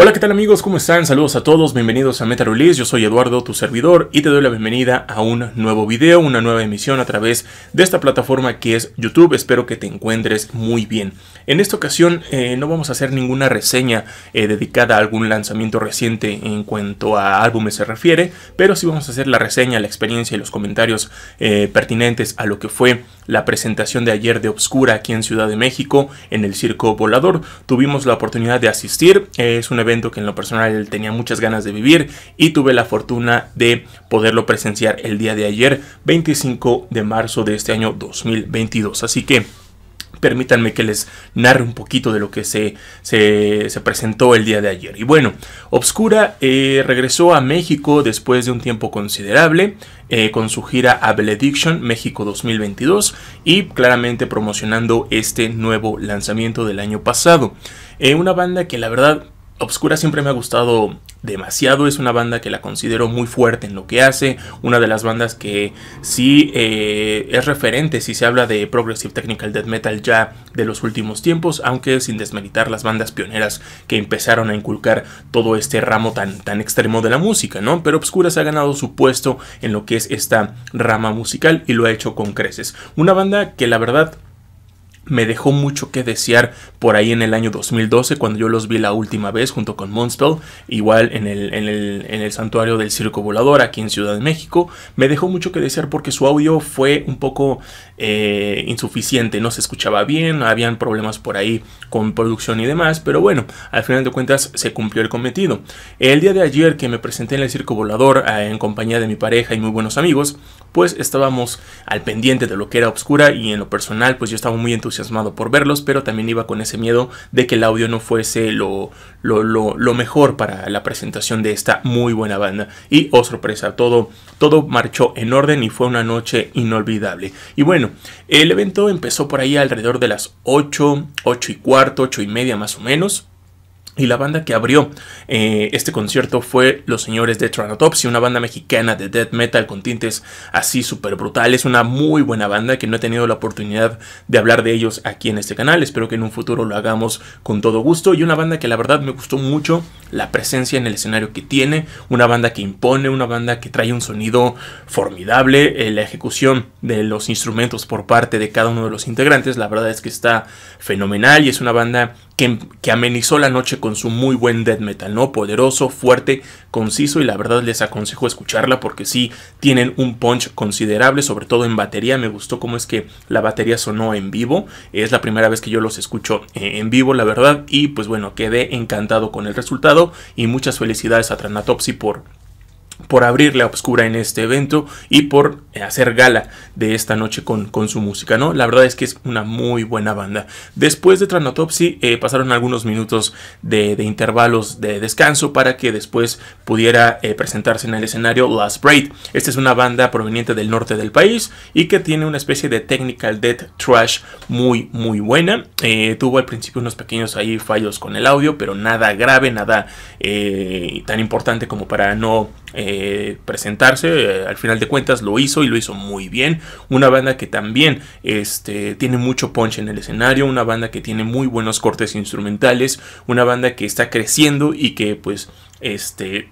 Hola, ¿qué tal amigos? ¿Cómo están? Saludos a todos, bienvenidos a MetaRelease, yo soy Eduardo, tu servidor, y te doy la bienvenida a un nuevo video, una nueva emisión a través de esta plataforma que es YouTube, espero que te encuentres muy bien. En esta ocasión eh, no vamos a hacer ninguna reseña eh, dedicada a algún lanzamiento reciente en cuanto a álbumes se refiere, pero sí vamos a hacer la reseña, la experiencia y los comentarios eh, pertinentes a lo que fue la presentación de ayer de Obscura aquí en Ciudad de México, en el Circo Volador, tuvimos la oportunidad de asistir. Es un evento que en lo personal tenía muchas ganas de vivir y tuve la fortuna de poderlo presenciar el día de ayer, 25 de marzo de este año 2022. Así que... Permítanme que les narre un poquito de lo que se, se, presentó el día de ayer. Y bueno, Obscura eh, regresó a México después de un tiempo considerable eh, con su gira A Benediction México 2022 y claramente promocionando este nuevo lanzamiento del año pasado. Eh, una banda que la verdad Obscura siempre me ha gustado demasiado, es una banda que la considero muy fuerte en lo que hace, una de las bandas que sí eh, es referente si se habla de Progressive Technical Death Metal ya de los últimos tiempos, aunque sin desmeritar las bandas pioneras que empezaron a inculcar todo este ramo tan, tan extremo de la música, ¿no? Pero Obscura se ha ganado su puesto en lo que es esta rama musical y lo ha hecho con creces. Una banda que la verdad me dejó mucho que desear por ahí en el año 2012 cuando yo los vi la última vez junto con Monstel, igual en el, en el, santuario del Circo Volador aquí en Ciudad de México, me dejó mucho que desear porque su audio fue un poco eh, insuficiente, no se escuchaba bien, habían problemas por ahí con producción y demás, pero bueno, al final de cuentas se cumplió el cometido. El día de ayer que me presenté en el Circo Volador eh, en compañía de mi pareja y muy buenos amigos, pues estábamos al pendiente de lo que era Obscura y en lo personal pues yo estaba muy entusiasmado por verlos, pero también iba con ese miedo de que el audio no fuese lo, lo, mejor para la presentación de esta muy buena banda. Y, oh sorpresa, todo, todo marchó en orden y fue una noche inolvidable. Y bueno, el evento empezó por ahí alrededor de las 8, 8 y cuarto, 8 y media más o menos. Y la banda que abrió eh, este concierto fue Los Señores de Tranotopsy, una banda mexicana de death metal con tintes así súper brutales. Una muy buena banda que no he tenido la oportunidad de hablar de ellos aquí en este canal. Espero que en un futuro lo hagamos con todo gusto. Y una banda que la verdad me gustó mucho la presencia en el escenario que tiene. Una banda que impone, una banda que trae un sonido formidable. Eh, la ejecución de los instrumentos por parte de cada uno de los integrantes, la verdad es que está fenomenal y es una banda que, que amenizó la noche con con su muy buen death metal, ¿no? Poderoso, fuerte, conciso y la verdad les aconsejo escucharla porque sí tienen un punch considerable, sobre todo en batería. Me gustó cómo es que la batería sonó en vivo. Es la primera vez que yo los escucho eh, en vivo, la verdad. Y pues bueno, quedé encantado con el resultado y muchas felicidades a Tranatopsy por por abrir la obscura en este evento y por hacer gala de esta noche con, con, su música, ¿no? La verdad es que es una muy buena banda. Después de Tranotopsy eh, pasaron algunos minutos de, intervalos de descanso para que después pudiera eh, presentarse en el escenario Last Braid. Esta es una banda proveniente del norte del país y que tiene una especie de technical death trash muy muy buena. Eh, tuvo al principio unos pequeños ahí fallos con el audio, pero nada grave, nada tan importante como para no eh, presentarse. Eh, al final de cuentas lo hizo y lo hizo muy bien. Una banda que también este, tiene mucho punch en el escenario, una banda que tiene muy buenos cortes instrumentales, una banda que está creciendo y que pues este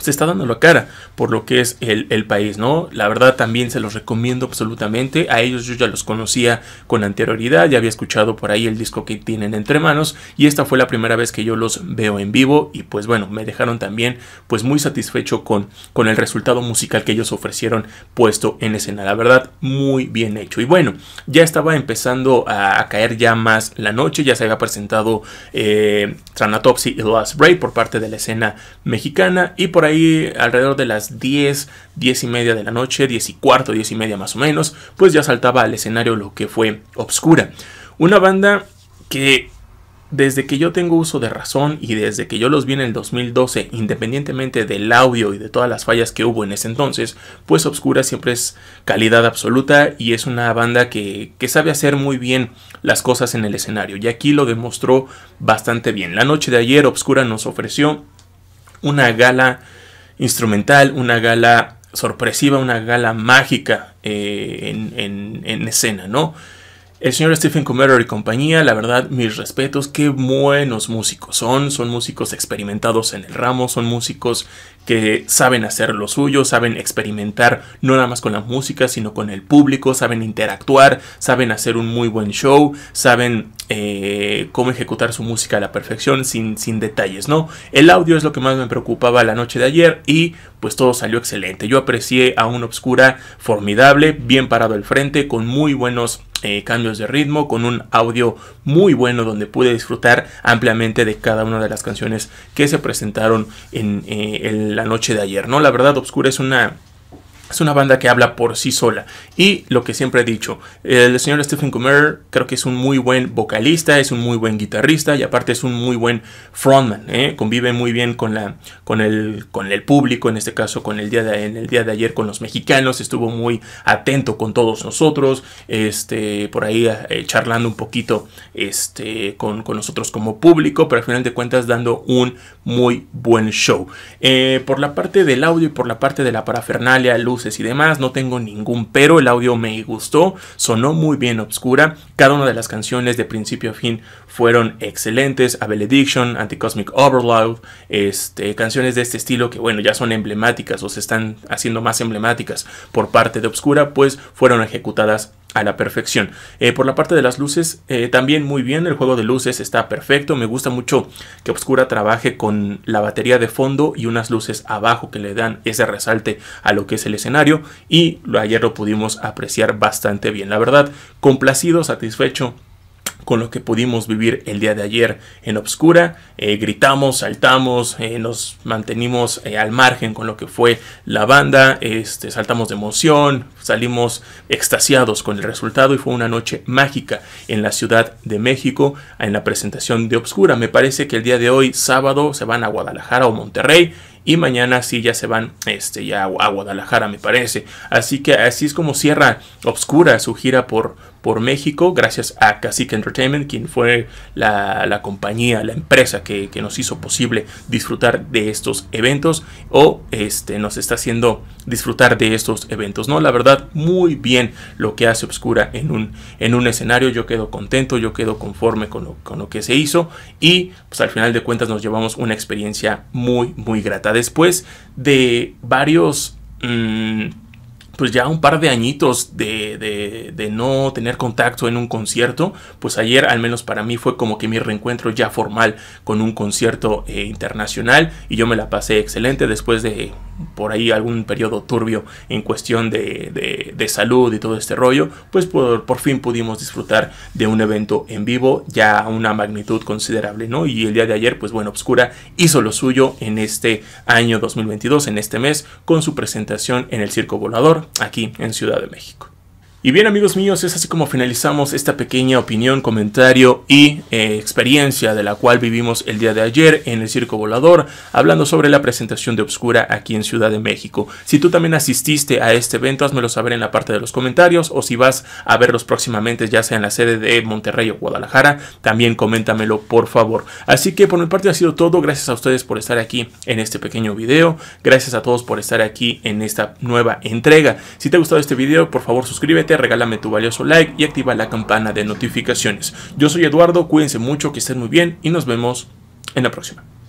se pues, está dando la cara por lo que es el, país, ¿no? La verdad también se los recomiendo absolutamente. A ellos yo ya los conocía con anterioridad, ya había escuchado por ahí el disco que tienen entre manos y esta fue la primera vez que yo los veo en vivo y pues bueno, me dejaron también pues muy satisfecho con, con el resultado musical que ellos ofrecieron puesto en escena. La verdad, muy bien hecho. Y bueno, ya estaba empezando a, caer ya más la noche, ya se había presentado eh, Tranatopsy y Last Break por parte de la escena mexicana y por ahí alrededor de las 10, 10 y media de la noche, 10 y cuarto, 10 y media más o menos, pues ya saltaba al escenario lo que fue Obscura. Una banda que desde que yo tengo uso de razón y desde que yo los vi en el 2012, independientemente del audio y de todas las fallas que hubo en ese entonces, pues Obscura siempre es calidad absoluta y es una banda que, que, sabe hacer muy bien las cosas en el escenario. Y aquí lo demostró bastante bien. La noche de ayer Obscura nos ofreció una gala instrumental, una gala sorpresiva, una gala mágica eh, en, escena, ¿no? El señor Stephen comer y compañía, la verdad, mis respetos, qué buenos músicos son, son músicos experimentados en el ramo, son músicos que saben hacer lo suyo, saben experimentar no nada más con la música, sino con el público, saben interactuar, saben hacer un muy buen show, saben eh, cómo ejecutar su música a la perfección sin, sin detalles, ¿no? El audio es lo que más me preocupaba la noche de ayer y pues todo salió excelente. Yo aprecié a un Obscura formidable, bien parado al frente, con muy buenos eh, cambios de ritmo, con un audio muy bueno donde pude disfrutar ampliamente de cada una de las canciones que se presentaron en eh, el la noche de ayer, ¿no? La verdad Obscura es una es una banda que habla por sí sola. Y lo que siempre he dicho, el señor Stephen Comer creo que es un muy buen vocalista, es un muy buen guitarrista y aparte es un muy buen frontman. ¿eh? Convive muy bien con, la, con, el, con el público, en este caso con el día de, en el día de ayer con los mexicanos, estuvo muy atento con todos nosotros, este, por ahí eh, charlando un poquito este, con, nosotros como público, pero al final de cuentas dando un muy buen show. Eh, por la parte del audio y por la parte de la parafernalia, luz, y demás, no tengo ningún pero, el audio me gustó, sonó muy bien obscura, cada una de las canciones de principio a fin fueron excelentes, A Benediction, Anticosmic Overload, este, canciones de este estilo que bueno, ya son emblemáticas o se están haciendo más emblemáticas por parte de Obscura, pues fueron ejecutadas a la perfección. Eh, por la parte de las luces, eh, también muy bien, el juego de luces está perfecto, me gusta mucho que Obscura trabaje con la batería de fondo y unas luces abajo que le dan ese resalte a lo que es el escenario y ayer lo pudimos apreciar bastante bien. La verdad, complacido, satisfecho con lo que pudimos vivir el día de ayer en Obscura. Eh, gritamos, saltamos, eh, nos mantenimos eh, al margen con lo que fue la banda, este, saltamos de emoción, salimos extasiados con el resultado y fue una noche mágica en la Ciudad de México en la presentación de Obscura. Me parece que el día de hoy, sábado, se van a Guadalajara o Monterrey y mañana sí ya se van este, ya a Guadalajara, me parece. Así que así es como cierra Obscura su gira por, por México, gracias a Cacique Entertainment, quien fue la, compañía, la empresa que, nos hizo posible disfrutar de estos eventos o este, nos está haciendo disfrutar de estos eventos. No, la verdad, muy bien lo que hace Obscura en un, en un escenario. Yo quedo contento, yo quedo conforme con lo, que se hizo y pues al final de cuentas nos llevamos una experiencia muy, muy grata. Después de varios... Mm, pues ya un par de añitos de, no tener contacto en un concierto, pues ayer al menos para mí fue como que mi reencuentro ya formal con un concierto eh, internacional y yo me la pasé excelente después de por ahí algún periodo turbio en cuestión de, de salud y todo este rollo, pues por, por, fin pudimos disfrutar de un evento en vivo ya a una magnitud considerable, ¿no? Y el día de ayer, pues bueno, Obscura hizo lo suyo en este año 2022, en este mes, con su presentación en el Circo Volador, aquí en Ciudad de México. Y bien amigos míos, es así como finalizamos esta pequeña opinión, comentario y eh, experiencia de la cual vivimos el día de ayer en el Circo Volador, hablando sobre la presentación de Obscura aquí en Ciudad de México. Si tú también asististe a este evento, házmelo saber en la parte de los comentarios o si vas a verlos próximamente ya sea en la sede de Monterrey o Guadalajara, también coméntamelo por favor. Así que por mi parte ha sido todo, gracias a ustedes por estar aquí en este pequeño video, gracias a todos por estar aquí en esta nueva entrega. Si te ha gustado este video, por favor suscríbete regálame tu valioso like y activa la campana de notificaciones. Yo soy Eduardo, cuídense mucho, que estén muy bien y nos vemos en la próxima.